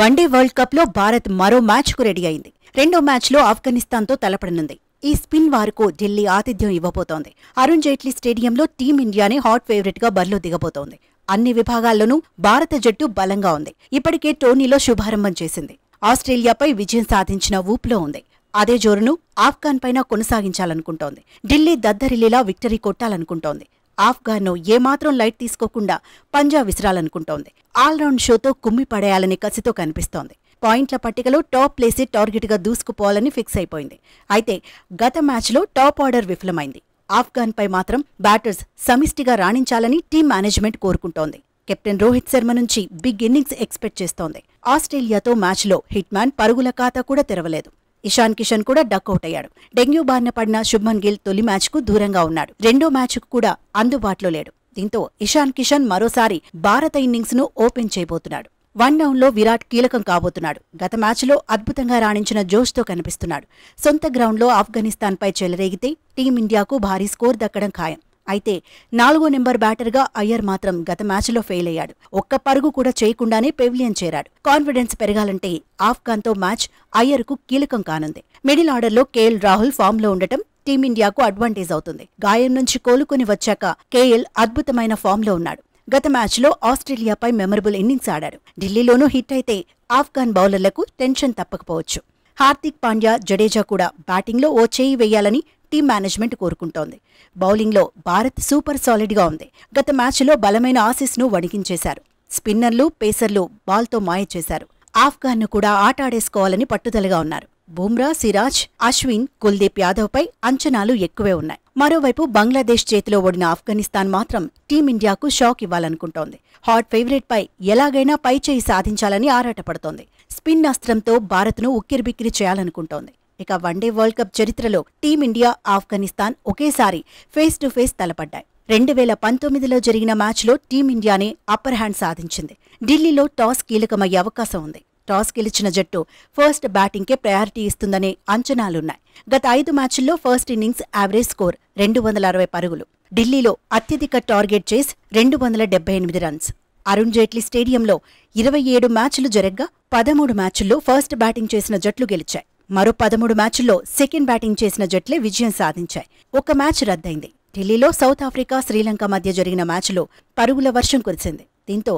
one day world కప్లో భారత్ మరో మ్యాచ్కు రెడీ అయింది రెండో మ్యాచ్లో ఆఫ్ఘనిస్తాన్తో తలపడనుంది ఈ స్పిన్ వారుకు ఢిల్లీ ఆతిథ్యం ఇవ్వబోతోంది అరుణ్ జైట్లీ స్టేడియంలో టీమిండియానే హాట్ ఫేవరెట్ గా బరిలో దిగబోతోంది అన్ని విభాగాల్లోనూ భారత జట్టు బలంగా ఉంది ఇప్పటికే టోర్నీలో శుభారంభం చేసింది ఆస్ట్రేలియాపై విజయం సాధించిన ఊపులో ఉంది అదే జోరును ఆఫ్ఘాన్ పైన కొనసాగించాలనుకుంటోంది ఢిల్లీ దద్దరిల్లిలా విక్టరీ కొట్టాలనుకుంటోంది ఆఫ్ఘాన్ను ఏమాత్రం లైట్ తీసుకోకుండా పంజా విసిరాలనుకుంటోంది ఆల్రౌండ్ షోతో కుమ్మి పడేయాలని కసితో కనిపిస్తోంది పాయింట్ల పట్టికలో టాప్ ప్లేసే టార్గెట్గా దూసుకుపోవాలని ఫిక్స్ అయిపోయింది అయితే గత మ్యాచ్లో టాప్ ఆర్డర్ విఫలమైంది ఆఫ్ఘాన్పై మాత్రం బ్యాటర్స్ సమిష్టిగా రాణించాలని టీం మేనేజ్మెంట్ కోరుకుంటోంది కెప్టెన్ రోహిత్ శర్మ నుంచి బిగ్ ఇన్నింగ్స్ ఎక్స్పెక్ట్ చేస్తోంది ఆస్ట్రేలియాతో మ్యాచ్లో హిట్మ్యాన్ పరుగుల ఖాతా కూడా తెరవలేదు ఇషాన్ కిషన్ కూడా డక్అవుట్ అయ్యాడు డెంగ్యూ బారిన పడిన శుభ్మన్ గిల్ తొలి మ్యాచ్కు దూరంగా ఉన్నాడు రెండో మ్యాచ్కు కూడా అందుబాటులో లేడు దీంతో ఇషాన్ కిషన్ మరోసారి భారత ఇన్నింగ్స్ను ఓపెన్ చేయబోతున్నాడు వన్ డౌన్లో విరాట్ కీలకం కాబోతున్నాడు గత మ్యాచ్లో అద్భుతంగా రాణించిన జోష్తో కనిపిస్తున్నాడు సొంత గ్రౌండ్లో ఆఫ్ఘనిస్తాన్పై చెలరేగితే టీమిండియాకు భారీ స్కోర్ దక్కడం ఖాయం అయితే నాలుగో నెంబర్ బ్యాటర్గా అయ్యర్ మాత్రం గత మ్యాచ్లో ఫెయిల్ అయ్యాడు ఒక్క పరుగు కూడా చేయకుండానే పెవిలియన్ చేరాడు కాన్ఫిడెన్స్ పెరగాలంటే ఆఫ్ఘాన్తో మ్యాచ్ అయ్యర్ కు కీలకం కానుంది మిడిల్ ఆర్డర్లో కేఎల్ రాహుల్ ఫామ్లో ఉండటం టీమిండియాకు అడ్వాంటేజ్ అవుతుంది గాయం నుంచి కోలుకుని వచ్చాక కేఎల్ అద్భుతమైన ఫామ్లో ఉన్నాడు గత మ్యాచ్లో ఆస్ట్రేలియాపై మెమరబుల్ ఇన్నింగ్స్ ఆడాడు ఢిల్లీలోనూ హిట్ అయితే ఆఫ్ఘాన్ బౌలర్లకు టెన్షన్ తప్పకపోవచ్చు హార్దిక్ పాండ్యా జడేజా కూడా బ్యాటింగ్లో ఓ చేయి వేయాలని టీం మేనేజ్మెంట్ కోరుకుంటోంది బౌలింగ్లో భారత్ సూపర్ సాలిడ్గా ఉంది గత మ్యాచ్లో బలమైన ఆసీస్ను వణికించేశారు స్పిన్నర్లు పేసర్లు బాల్తో మాయ చేశారు ఆఫ్ఘాన్ను కూడా ఆట ఆడేసుకోవాలని పట్టుదలగా ఉన్నారు బుమ్రా సిరాజ్ అశ్విన్ కుల్దీప్ యాదవ్పై అంచనాలు ఎక్కువే ఉన్నాయి మరోవైపు బంగ్లాదేశ్ చేతిలో ఓడిన ఆఫ్ఘనిస్తాన్ మాత్రం టీమిండియాకు షాక్ ఇవ్వాలనుకుంటోంది హాట్ ఫేవరెట్పై ఎలాగైనా పైచేయి సాధించాలని ఆరాటపడుతోంది స్పిన్ అస్త్రంతో భారత్ను ఉక్కిరిబిక్కిరి చేయాలనుకుంటోంది ఇక వన్డే వరల్డ్ కప్ చరిత్రలో టీమిండియా ఆఫ్ఘనిస్తాన్ ఒకేసారి ఫేస్ టు ఫేస్ తలపడ్డాయి రెండు వేల పంతొమ్మిదిలో జరిగిన మ్యాచ్లో టీమిండియానే అప్పర్ హ్యాండ్ సాధించింది ఢిల్లీలో టాస్ కీలకమయ్యే అవకాశం ఉంది టాస్ గెలిచిన జట్టు ఫస్ట్ బ్యాటింగ్కే ప్రయారిటీ ఇస్తుందనే అంచనాలున్నాయి గత ఐదు మ్యాచ్ల్లో ఫస్ట్ ఇన్నింగ్స్ యావరేజ్ స్కోర్ రెండు వందల అరవై పరుగులు ఢిల్లీలో అత్యధిక టార్గెట్ చేసి రెండు వందల డెబ్బై ఎనిమిది రన్స్ అరుణ్ జైట్లీ స్టేడియంలో ఇరవై ఏడు మ్యాచ్లు జరగ్గా పదమూడు మ్యాచ్ల్లో ఫస్ట్ బ్యాటింగ్ చేసిన జట్లు గెలిచాయి మరో పదమూడు మ్యాచ్ల్లో సెకండ్ బ్యాటింగ్ చేసిన జట్లే విజయం సాధించాయి ఒక మ్యాచ్ రద్దయింది ఢిల్లీలో సౌత్ ఆఫ్రికా శ్రీలంక మధ్య జరిగిన మ్యాచ్లో పరుగుల వర్షం కురిసింది దీంతో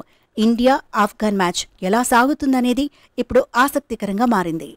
ఇండియా ఆఫ్ఘన్ మ్యాచ్ ఎలా సాగుతుందనేది ఇప్పుడు ఆసక్తికరంగా మారింది